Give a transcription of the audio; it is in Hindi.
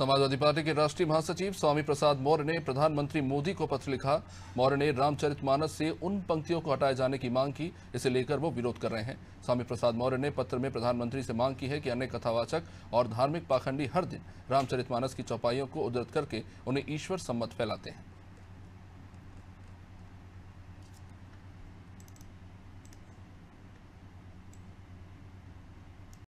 समाजवादी पार्टी के राष्ट्रीय महासचिव स्वामी प्रसाद मौर्य ने प्रधानमंत्री मोदी को पत्र लिखा मौर्य ने रामचरितमानस से उन पंक्तियों को हटाए जाने की मांग की इसे लेकर वो विरोध कर रहे हैं स्वामी प्रसाद मौर्य ने पत्र में प्रधानमंत्री से मांग की है कि अन्य कथावाचक और धार्मिक पाखंडी हर दिन रामचरितमानस की चौपाइयों को उदृत करके उन्हें ईश्वर सम्मत फैलाते हैं